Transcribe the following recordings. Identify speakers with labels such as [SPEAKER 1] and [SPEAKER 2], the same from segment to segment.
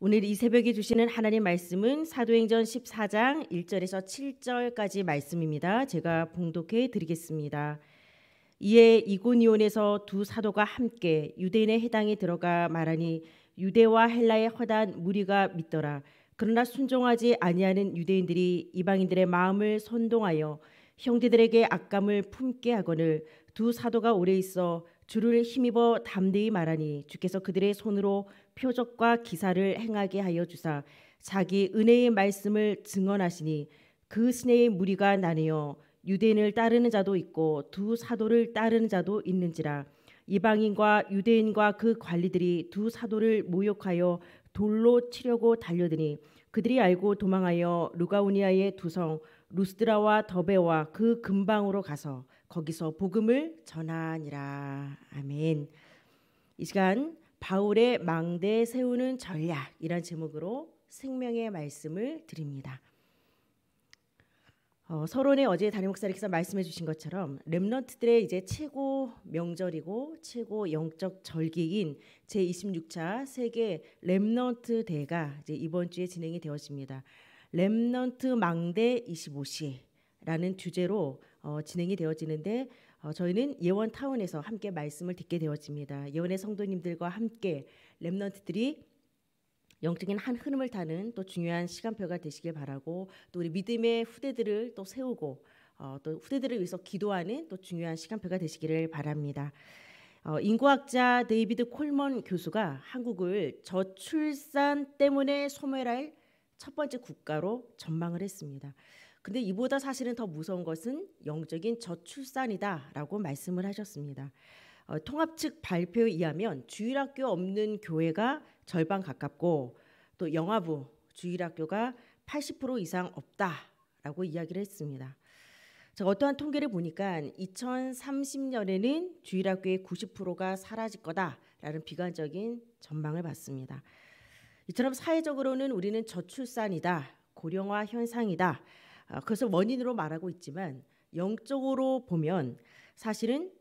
[SPEAKER 1] 오늘 이 새벽에 주시는 하나님 말씀은 사도행전 14장 1절에서 7절까지 말씀입니다. 제가 봉독해 드리겠습니다. 이에 이고니온에서 두 사도가 함께 유대인의 해당에 들어가 말하니 유대와 헬라의 허단 무리가 믿더라. 그러나 순종하지 아니하는 유대인들이 이방인들의 마음을 선동하여 형제들에게 악감을 품게 하거늘 두 사도가 오래 있어 주를 힘입어 담대히 말하니 주께서 그들의 손으로 표적과 기사를 행하게 하여 주사 자기 은혜의 말씀을 증언하시니 그 시내의 무리가 나뉘어 유대인을 따르는 자도 있고 두 사도를 따르는 자도 있는지라 이방인과 유대인과 그 관리들이 두 사도를 모욕하여 돌로 치려고 달려드니 그들이 알고 도망하여 루가우니아의 두 성 루스드라와 더베와 그 근방으로 가서 거기서 복음을 전하니라 아멘. 이 시간 바울의 망대 세우는 전략이란 제목으로 생명의 말씀을 드립니다. 어, 서론에 어제 담임 목사님께서 말씀해 주신 것처럼 렘넌트들의 이제 최고 명절이고 최고 영적 절기인 제 26차 세계 렘넌트 대가 이제 이번 주에 진행이 되어집니다. 렘넌트 망대 25시라는 주제로 어, 진행이 되어지는데 어, 저희는 예원타운에서 함께 말씀을 듣게 되었습니다. 예원의 성도님들과 함께 랩런트들이 영적인 한 흐름을 타는 또 중요한 시간표가 되시길 바라고 또 우리 믿음의 후대들을 또 세우고 어, 또 후대들을 위해서 기도하는 또 중요한 시간표가 되시기를 바랍니다. 어, 인구학자 데이비드 콜먼 교수가 한국을 저출산 때문에 소멸할 첫 번째 국가로 전망을 했습니다. 근데 이보다 사실은 더 무서운 것은 영적인 저출산이다라고 말씀을 하셨습니다. 어, 통합 측 발표에 의하면 주일학교 없는 교회가 절반 가깝고 또 영화부 주일학교가 80% 이상 없다라고 이야기를 했습니다. 자, 어떠한 통계를 보니까 2030년에는 주일학교의 90%가 사라질 거다라는 비관적인 전망을 받습니다. 이처럼 사회적으로는 우리는 저출산이다, 고령화 현상이다, 아, 그것을 원인으로 말하고 있지만 영적으로 보면 사실은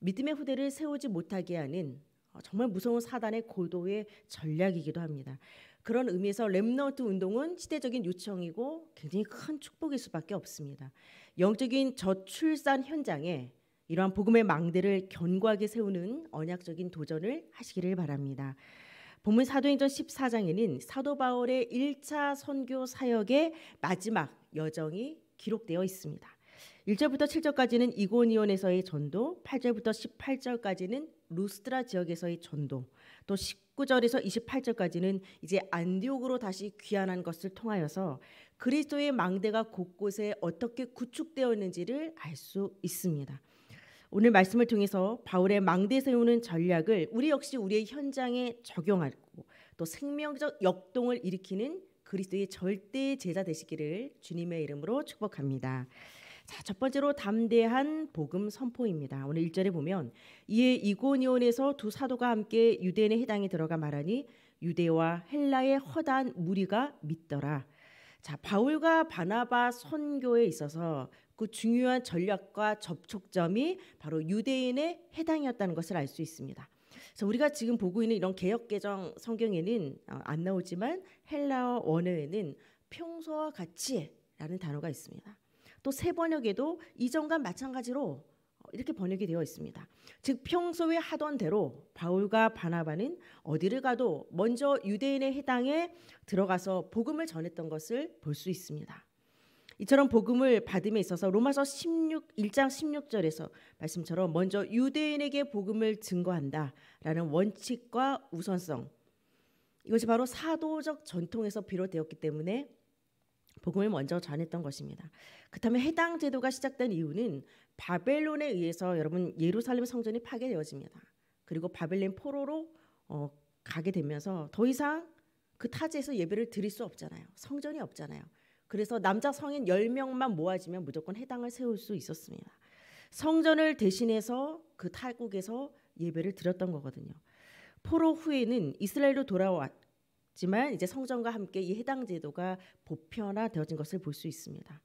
[SPEAKER 1] 믿음의 후대를 세우지 못하게 하는 어, 정말 무서운 사단의 고도의 전략이기도 합니다. 그런 의미에서 렘너트 운동은 시대적인 요청이고 굉장히 큰 축복일 수밖에 없습니다. 영적인 저출산 현장에 이러한 복음의 망대를 견고하게 세우는 언약적인 도전을 하시기를 바랍니다. 본문 사도행전 14장에는 사도 바울의 1차 선교 사역의 마지막 여정이 기록되어 있습니다. 1절부터 7절까지는 이고니온에서의 전도, 8절부터 18절까지는 루스트라 지역에서의 전도, 또 19절에서 28절까지는 이제 안디옥으로 다시 귀환한 것을 통하여서 그리스도의 망대가 곳곳에 어떻게 구축되었는지를 알 수 있습니다. 오늘 말씀을 통해서 바울의 망대 세우는 전략을 우리 역시 우리의 현장에 적용하고 또 생명적 역동을 일으키는 그리스도의 절대 제자 되시기를 주님의 이름으로 축복합니다. 자, 첫 번째로 담대한 복음 선포입니다. 오늘 1절에 보면 이에 이고니온에서 두 사도가 함께 유대인의 해당에 들어가 말하니 유대와 헬라의 허다한 무리가 믿더라. 자, 바울과 바나바 선교에 있어서 그 중요한 전략과 접촉점이 바로 유대인의 해당이었다는 것을 알 수 있습니다. 그래서 우리가 지금 보고 있는 이런 개혁 개정 성경에는 어, 안 나오지만 헬라어 원어에는 평소와 같이라는 단어가 있습니다. 또새 번역에도 이전과 마찬가지로 어, 이렇게 번역이 되어 있습니다. 즉 평소에 하던 대로 바울과 바나바는 어디를 가도 먼저 유대인의 해당에 들어가서 복음을 전했던 것을 볼 수 있습니다. 이처럼 복음을 받음에 있어서 로마서 16 1장 16절에서 말씀처럼 먼저 유대인에게 복음을 증거한다라는 원칙과 우선성 이것이 바로 사도적 전통에서 비롯되었기 때문에 복음을 먼저 전했던 것입니다. 그렇다면 해당 제도가 시작된 이유는 바벨론에 의해서 여러분 예루살렘 성전이 파괴되어집니다. 그리고 바벨론 포로로 어, 가게 되면서 더 이상 그 타지에서 예배를 드릴 수 없잖아요. 성전이 없잖아요. 그래서 남자 성인 10명만 모아지면 무조건 해당을 세울 수 있었습니다. 성전을 대신해서 그 타국에서 예배를 드렸던 거거든요. 포로 후에는 이스라엘로 돌아왔지만 이제 성전과 함께 이 해당 제도가 보편화되어진 것을 볼 수 있습니다.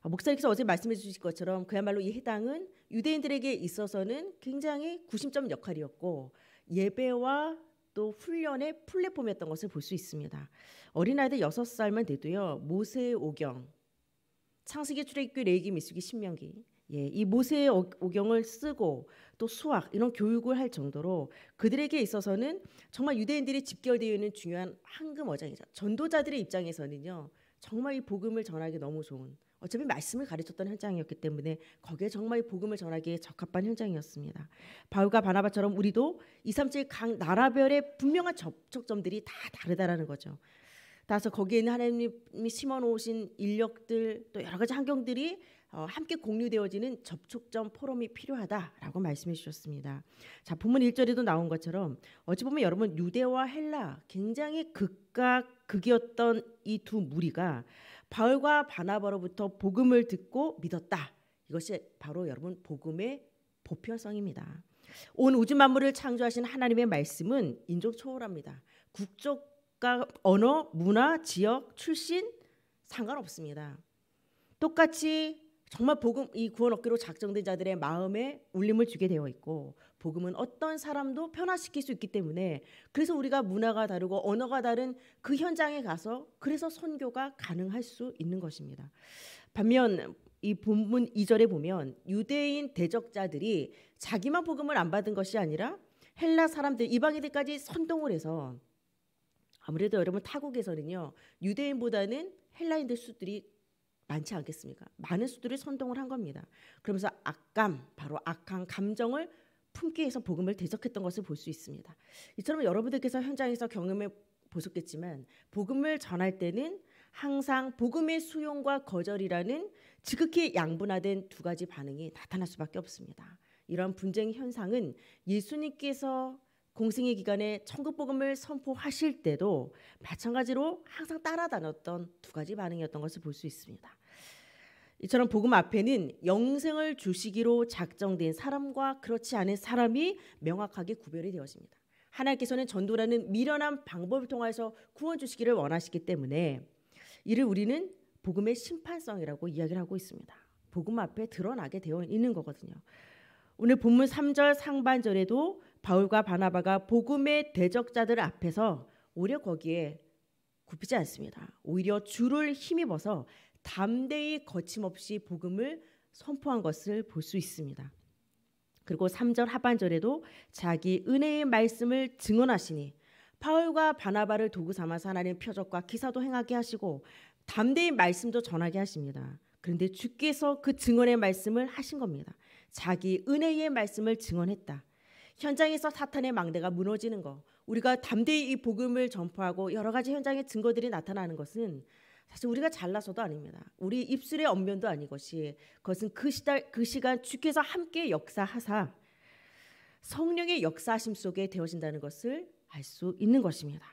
[SPEAKER 1] 아, 목사님께서 어제 말씀해 주신 것처럼 그야말로 이 해당은 유대인들에게 있어서는 굉장히 구심점 역할이었고 예배와 또 훈련의 플랫폼이었던 것을 볼 수 있습니다. 어린아이들 6살만 돼도요. 모세 오경, 창세기 출애굽기 레위기 미수기 신명기 예, 이모세 오경을 쓰고 또 수학 이런 교육을 할 정도로 그들에게 있어서는 정말 유대인들이 집결되어 있는 중요한 황금 어장이죠. 전도자들의 입장에서는요. 정말 이 복음을 전하기 너무 좋은 어차피 말씀을 가르쳤던 현장이었기 때문에 거기에 정말 복음을 전하기에 적합한 현장이었습니다. 바울과 바나바처럼 우리도 237각 나라별의 분명한 접촉점들이 다 다르다라는 거죠. 따라서 거기에 는 하나님이 심어놓으신 인력들 또 여러 가지 환경들이 어, 함께 공유되어지는 접촉점 포럼이 필요하다라고 말씀해 주셨습니다. 자 본문 1절에도 나온 것처럼 어찌 보면 여러분 유대와 헬라 굉장히 극과 극이었던 이 두 무리가 바울과 바나바로부터 복음을 듣고 믿었다. 이것이 바로 여러분 복음의 보편성입니다. 온 우주 만물을 창조하신 하나님의 말씀은 인종 초월합니다. 국적과 언어, 문화, 지역, 출신 상관없습니다. 똑같이 정말 복음 이 구원 얻기로 작정된 자들의 마음에 울림을 주게 되어 있고 복음은 어떤 사람도 변화시킬 수 있기 때문에 그래서 우리가 문화가 다르고 언어가 다른 그 현장에 가서 그래서 선교가 가능할 수 있는 것입니다. 반면 이 본문 2절에 보면 유대인 대적자들이 자기만 복음을 안 받은 것이 아니라 헬라 사람들 이방인들까지 선동을 해서 아무래도 여러분 타국에서는요 유대인보다는 헬라인들 수들이 많지 않겠습니까? 많은 수들이 선동을 한 겁니다. 그러면서 악감, 바로 악한 감정을 품기 위해서 복음을 대적했던 것을 볼 수 있습니다. 이처럼 여러분들께서 현장에서 경험해 보셨겠지만 복음을 전할 때는 항상 복음의 수용과 거절이라는 지극히 양분화된 두 가지 반응이 나타날 수밖에 없습니다. 이러 분쟁 현상은 예수님께서 공생의 기간에 천국 복음을 선포하실 때도 마찬가지로 항상 따라다녔던 두 가지 반응이었던 것을 볼 수 있습니다. 이처럼 복음 앞에는 영생을 주시기로 작정된 사람과 그렇지 않은 사람이 명확하게 구별이 되어집니다. 하나님께서는 전도라는 미련한 방법을 통해서 구원 주시기를 원하시기 때문에 이를 우리는 복음의 심판성이라고 이야기를 하고 있습니다. 복음 앞에 드러나게 되어 있는 거거든요. 오늘 본문 3절 상반절에도 바울과 바나바가 복음의 대적자들 앞에서 오히려 거기에 굽히지 않습니다. 오히려 주를 힘입어서 담대히 거침없이 복음을 선포한 것을 볼 수 있습니다. 그리고 3절 하반절에도 자기 은혜의 말씀을 증언하시니 파울과 바나바를 도구 삼아서 하나님 표적과 기사도 행하게 하시고 담대히 말씀도 전하게 하십니다. 그런데 주께서 그 증언의 말씀을 하신 겁니다. 자기 은혜의 말씀을 증언했다. 현장에서 사탄의 망대가 무너지는 거, 우리가 담대히 이 복음을 전파하고 여러 가지 현장의 증거들이 나타나는 것은 사실 우리가 잘나서도 아닙니다. 우리 입술의 언변도 아닌 것이 그것은 그, 시다, 그 시간 주께서 함께 역사하사 성령의 역사심 속에 되어진다는 것을 알 수 있는 것입니다.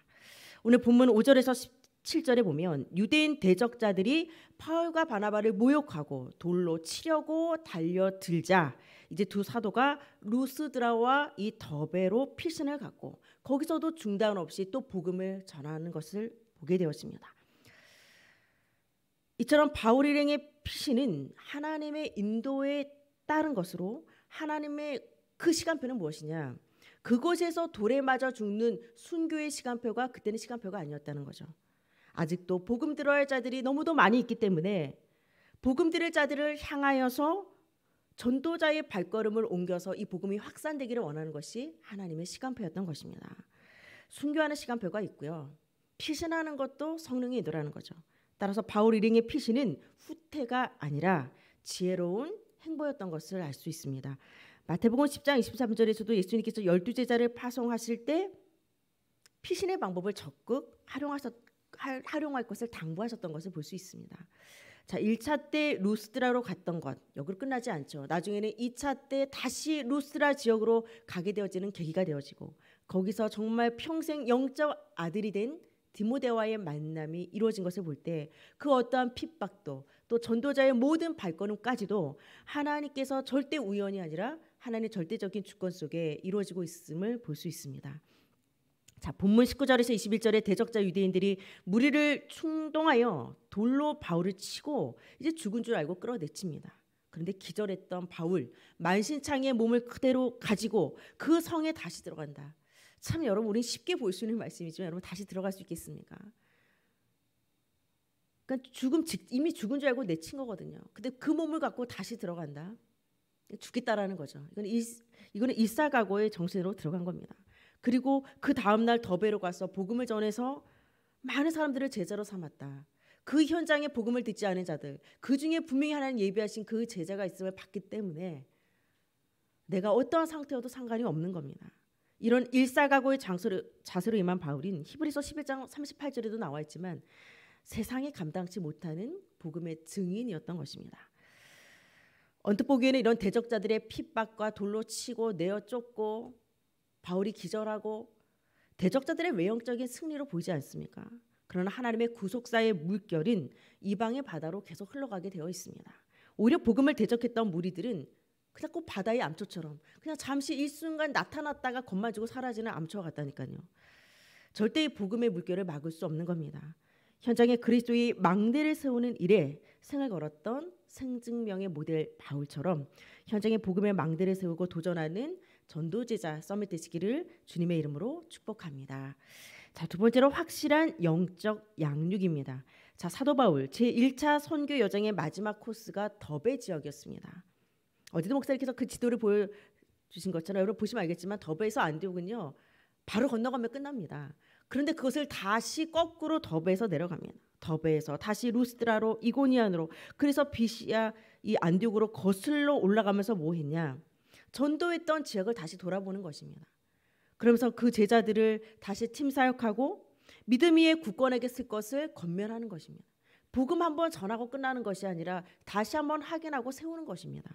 [SPEAKER 1] 오늘 본문 5절에서 7절에 보면 유대인 대적자들이 파울과 바나바를 모욕하고 돌로 치려고 달려들자 이제 두 사도가 루스드라와 이 더베로 피신을 갖고 거기서도 중단 없이 또 복음을 전하는 것을 보게 되었습니다. 이처럼 바울 일행의 피신은 하나님의 인도에 따른 것으로 하나님의 그 시간표는 무엇이냐? 그곳에서 돌에 맞아 죽는 순교의 시간표가 그때는 시간표가 아니었다는 거죠. 아직도 복음 들어야 할 자들이 너무도 많이 있기 때문에 복음 들을 자들을 향하여서 전도자의 발걸음을 옮겨서 이 복음이 확산되기를 원하는 것이 하나님의 시간표였던 것입니다. 순교하는 시간표가 있고요. 피신하는 것도 성령의 인도라는 거죠. 따라서 바울 일행의 피신은 후퇴가 아니라 지혜로운 행보였던 것을 알 수 있습니다. 마태복음 10장 23절에서도 예수님께서 열두 제자를 파송하실 때 피신의 방법을 적극 활용하셨, 활용할 것을 당부하셨던 것을 볼 수 있습니다. 자, 1차 때 루스드라로 갔던 것 여기로 끝나지 않죠. 나중에는 2차 때 다시 루스드라 지역으로 가게 되어지는 계기가 되어지고 거기서 정말 평생 영적 아들이 된 디모데와의 만남이 이루어진 것을 볼 때 그 어떠한 핍박도 또 전도자의 모든 발걸음까지도 하나님께서 절대 우연이 아니라 하나님의 절대적인 주권 속에 이루어지고 있음을 볼 수 있습니다. 자, 본문 19절에서 21절에 대적자 유대인들이 무리를 충동하여 돌로 바울을 치고 이제 죽은 줄 알고 끌어내칩니다. 그런데 기절했던 바울 만신창의 몸을 그대로 가지고 그 성에 다시 들어간다. 참 여러분 우리 쉽게 볼 수 있는 말씀이지만 여러분 다시 들어갈 수 있겠습니까? 그러니까 죽음 즉 이미 죽은 줄 알고 내친 거거든요. 근데 그 몸을 갖고 다시 들어간다. 죽겠다라는 거죠. 이건 일, 이거는 일사각오의 정신으로 들어간 겁니다. 그리고 그 다음 날 더베로 가서 복음을 전해서 많은 사람들을 제자로 삼았다. 그 현장에 복음을 듣지 않은 자들, 그 중에 분명히 하나님 예비하신 그 제자가 있음을 봤기 때문에 내가 어떠한 상태여도 상관이 없는 겁니다. 이런 일사각고의 장소로, 자세로 임한 바울인 히브리서 11장 38절에도 나와 있지만 세상에 감당치 못하는 복음의 증인이었던 것입니다. 언뜻 보기에는 이런 대적자들의 핍박과 돌로 치고 내어 쫓고 바울이 기절하고 대적자들의 외형적인 승리로 보이지 않습니까? 그러나 하나님의 구속사의 물결인 이방의 바다로 계속 흘러가게 되어 있습니다. 오히려 복음을 대적했던 무리들은 그냥 꼭 바다의 암초처럼 그냥 잠시 일순간 나타났다가 건마지고 사라지는 암초와 같다니까요. 절대 의 복음의 물결을 막을 수 없는 겁니다. 현장에 그리스도의 망대를 세우는 일에 생을 걸었던 생증명의 모델 바울처럼 현장에 복음의 망대를 세우고 도전하는 전도제자 서밋 되시기를 주님의 이름으로 축복합니다. 자, 두 번째로 확실한 영적 양육입니다. 자, 사도 바울 제1차 선교 여정의 마지막 코스가 더베 지역이었습니다. 어제도 목사님께서 그 지도를 보여주신 것처럼 여러분 보시면 알겠지만 더베에서 안디옥은요 바로 건너가면 끝납니다. 그런데 그것을 다시 거꾸로 더베에서 내려갑니다. 더베에서 다시 루스드라로 이고니안으로 그래서 비시아 이 안디옥으로 거슬러 올라가면서 뭐 했냐 전도했던 지역을 다시 돌아보는 것입니다. 그러면서 그 제자들을 다시 팀 사역하고 믿음 위에 굳건하게 쓸 것을 건면하는 것입니다. 복음 한번 전하고 끝나는 것이 아니라 다시 한번 확인하고 세우는 것입니다.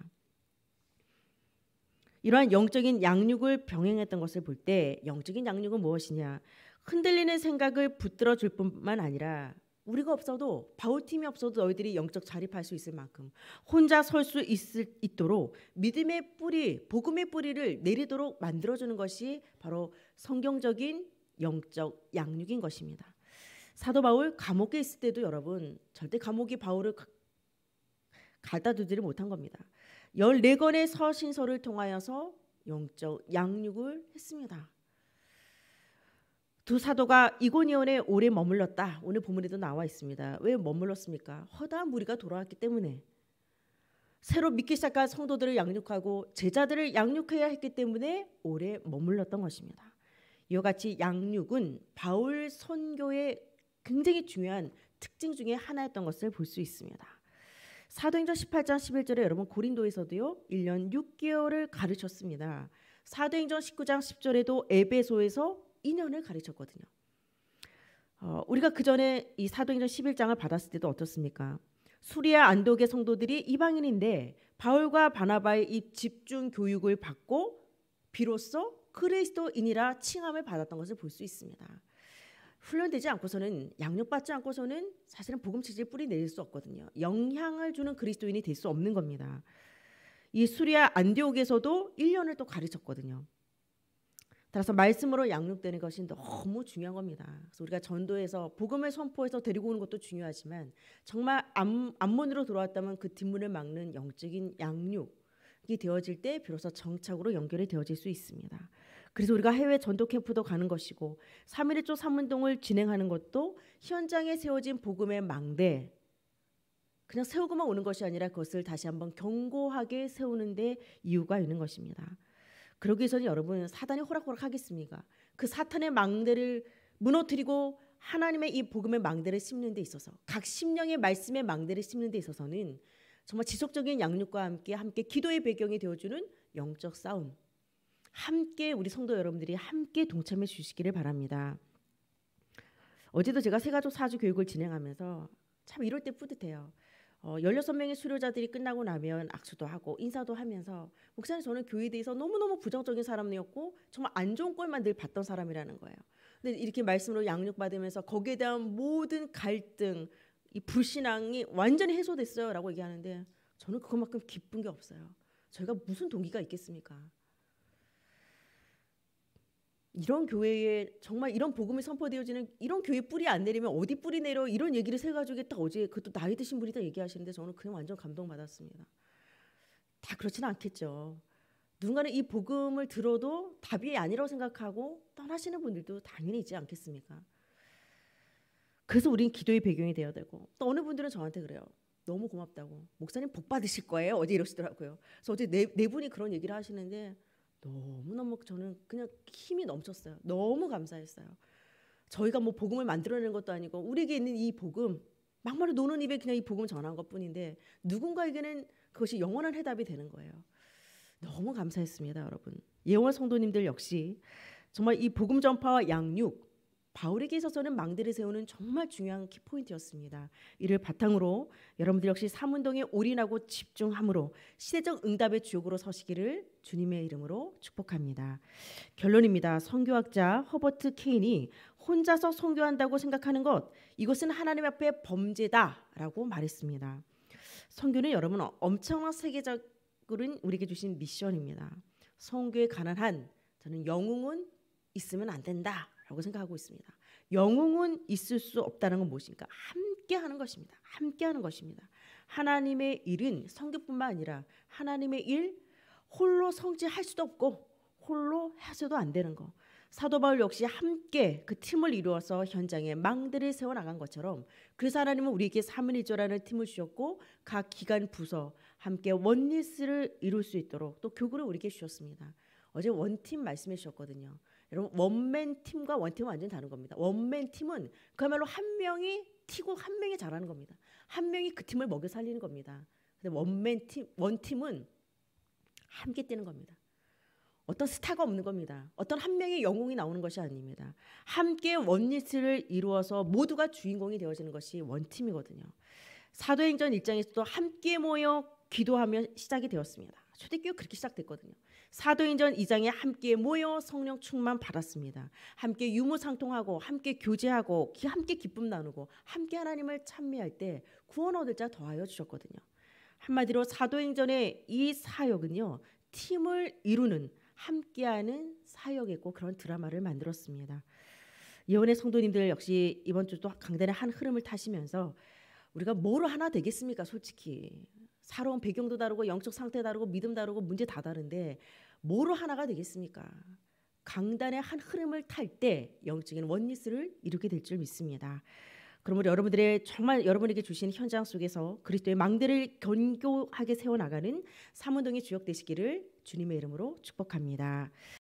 [SPEAKER 1] 이러한 영적인 양육을 병행했던 것을 볼 때 영적인 양육은 무엇이냐? 흔들리는 생각을 붙들어 줄 뿐만 아니라 우리가 없어도 바울팀이 없어도 너희들이 영적 자립할 수 있을 만큼 혼자 설 수 있을 있도록 믿음의 뿌리, 복음의 뿌리를 내리도록 만들어 주는 것이 바로 성경적인 영적 양육인 것입니다. 사도 바울 감옥에 있을 때도 여러분 절대 감옥이 바울을 가다두지를 못한 겁니다. 14권의 서신서를 통하여서 영적 양육을 했습니다. 두 사도가 이고니온에 오래 머물렀다. 오늘 본문에도 나와 있습니다. 왜 머물렀습니까? 허다한 무리가 돌아왔기 때문에 새로 믿기 시작한 성도들을 양육하고 제자들을 양육해야 했기 때문에 오래 머물렀던 것입니다. 이와 같이 양육은 바울 선교의 굉장히 중요한 특징 중에 하나였던 것을 볼 수 있습니다. 사도행전 18장 11절에 여러분 고린도에서도요. 1년 6개월을 가르쳤습니다. 사도행전 19장 10절에도 에베소에서 2년을 가르쳤거든요. 어, 우리가 그 전에 이 사도행전 11장을 받았을 때도 어떻습니까? 수리아 안독의 성도들이 이방인인데 바울과 바나바의 이 집중 교육을 받고 비로소 그리스도인이라 칭함을 받았던 것을 볼 수 있습니다. 훈련되지 않고서는 양육받지 않고서는 사실은 복음 체질 뿌리 내릴 수 없거든요. 영향을 주는 그리스도인이 될 수 없는 겁니다. 이 수리아 안디옥에서도 1년을 또 가르쳤거든요. 따라서 말씀으로 양육되는 것이 너무 중요한 겁니다. 그래서 우리가 전도해서 복음을 선포해서 데리고 오는 것도 중요하지만 정말 암, 암문으로 들어왔다면 그 뒷문을 막는 영적인 양육이 되어질 때 비로소 정착으로 연결이 되어질 수 있습니다. 그래서 우리가 해외 전도 캠프도 가는 것이고 3.1조 일삼문동을 진행하는 것도 현장에 세워진 복음의 망대 그냥 세우고만 오는 것이 아니라 그것을 다시 한번 견고하게 세우는 데 이유가 있는 것입니다. 그러기 위해서는 여러분 사단이 호락호락하겠습니까? 그 사탄의 망대를 무너뜨리고 하나님의 이 복음의 망대를 심는 데 있어서 각 심령의 말씀의 망대를 심는 데 있어서는 정말 지속적인 양육과 함께 함께 기도의 배경이 되어주는 영적 싸움 함께 우리 성도 여러분들이 함께 동참해 주시기를 바랍니다. 어제도 제가 세가족 사주 교육을 진행하면서 참 이럴 때 뿌듯해요. 어, 16명의 수료자들이 끝나고 나면 악수도 하고 인사도 하면서 목사님 저는 교회에 대해서 너무너무 부정적인 사람이었고 정말 안 좋은 꼴만 늘 봤던 사람이라는 거예요. 근데 이렇게 말씀으로 양육받으면서 거기에 대한 모든 갈등, 이 불신앙이 완전히 해소됐어요 라고 얘기하는데 저는 그것만큼 기쁜 게 없어요. 저희가 무슨 동기가 있겠습니까? 이런 교회에 정말 이런 복음이 선포되어지는 이런 교회 뿌리 안 내리면 어디 뿌리 내려 이런 얘기를 세 가지고 딱 어제 그것도 나이 드신 분이 다 얘기하시는데 저는 그냥 완전 감동받았습니다. 다 그렇지는 않겠죠. 누군가는 이 복음을 들어도 답이 아니라고 생각하고 떠나시는 분들도 당연히 있지 않겠습니까? 그래서 우리는 기도의 배경이 되어야 되고 또 어느 분들은 저한테 그래요. 너무 고맙다고 목사님 복 받으실 거예요. 어제 이러시더라고요. 그래서 어제 네, 네 분이 그런 얘기를 하시는데 너무너무 저는 그냥 힘이 넘쳤어요. 너무 감사했어요. 저희가 뭐 복음을 만들어낸 것도 아니고 우리에게 있는 이 복음 막말로 노는 입에 그냥 이 복음 전한 것뿐인데 누군가에게는 그것이 영원한 해답이 되는 거예요. 너무 감사했습니다, 여러분. 예원 성도님들 역시 정말 이 복음 전파와 양육 바울에게 있어서는 망대를 세우는 정말 중요한 키포인트였습니다. 이를 바탕으로 여러분들 역시 사문동에 올인하고 집중함으로 시대적 응답의 주역으로 서시기를 주님의 이름으로 축복합니다. 결론입니다. 성교학자 허버트 케인이 혼자서 성교한다고 생각하는 것 이것은 하나님 앞에 범죄다라고 말했습니다. 성교는 여러분 엄청난 세계적으로 우리에게 주신 미션입니다. 성교에 관한 한 저는 영웅은 있으면 안 된다. 라고 생각하고 있습니다. 영웅은 있을 수 없다는 건무엇입니 함께 하는 것입니다. 함께 하는 것입니다. 하나님의 일은 성교뿐만 아니라 하나님의 일 홀로 성취할 수도 없고 홀로 해서도 안 되는 거. 사도 바울 역시 함께 그 팀을 이루어서 현장에 망대를 세워 나간 것처럼 그래서 하나님은 우리에게 사문일조라는 팀을 주셨고 각 기관 부서 함께 원리스를 이룰 수 있도록 또 교구를 우리에게 주셨습니다. 어제 원팀 말씀해 주셨거든요. 여러분 원맨 팀과 원팀은 완전히 다른 겁니다. 원맨 팀은 그야말로 한 명이 튀고 한 명이 잘하는 겁니다. 한 명이 그 팀을 먹여 살리는 겁니다. 근데 원맨 팀 원팀은 함께 뛰는 겁니다. 어떤 스타가 없는 겁니다. 어떤 한 명의 영웅이 나오는 것이 아닙니다. 함께 원리스를 이루어서 모두가 주인공이 되어지는 것이 원팀이거든요. 사도행전 1장에서도 함께 모여 기도하며 시작이 되었습니다. 초대교회 그렇게 시작됐거든요. 사도인전 2장에 함께 모여 성령 충만 받았습니다. 함께 유무상통하고 함께 교제하고 함께 기쁨 나누고 함께 하나님을 찬미할 때 구원 얻을 자 더하여 주셨거든요. 한마디로 사도행전의 이 사역은요. 팀을 이루는 함께하는 사역이고 그런 드라마를 만들었습니다. 예원의 성도님들 역시 이번 주도 강단의 한 흐름을 타시면서 우리가 뭐로 하나 되겠습니까? 솔직히 살아온 배경도 다르고 영적 상태 다르고 믿음 다르고 문제 다 다른데 뭐로 하나가 되겠습니까? 강단의 한 흐름을 탈 때 영적인 원리스를 이루게 될 줄 믿습니다. 그러므로 여러분들의 정말 여러분에게 주신 현장 속에서 그리스도의 망대를 견고하게 세워나가는 사문동이 주역 되시기를 주님의 이름으로 축복합니다.